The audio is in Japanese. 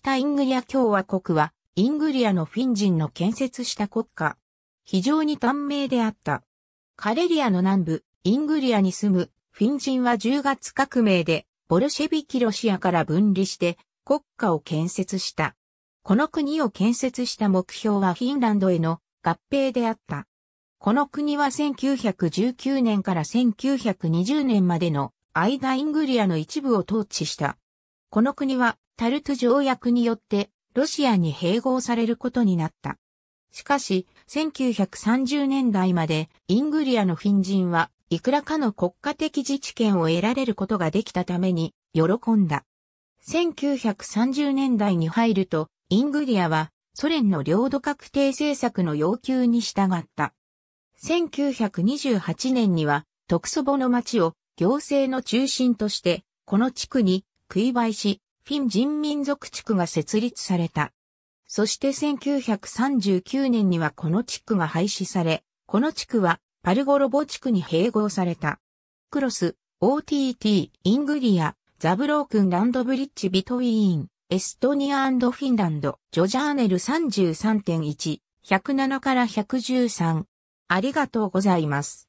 北イングリア共和国は、イングリアのフィン人の建設した国家。非常に短命であった。カレリアの南部、イングリアに住むフィン人は10月革命で、ボルシェビキロシアから分離して国家を建設した。この国を建設した目標はフィンランドへの合併であった。この国は1919年から1920年までの間イングリアの一部を統治した。この国はタルト条約によってロシアに併合されることになった。しかし、1930年代までイングリアのフィン人はいくらかの国家的自治権を得られることができたために喜んだ。1930年代に入ると、イングリアはソ連の領土確定政策の要求に従った。1928年には、特祖母の町を行政の中心として、この地区に、食いし、フィン人民族地区が設立された。そして1939年にはこの地区が廃止され、この地区はパルゴロボ地区に併合された。クロス、OTT、イングリア、ザブロークンランドブリッジビトウィーン、エストニアフィンランド、ジョジャーネル33.1、107から113。ありがとうございます。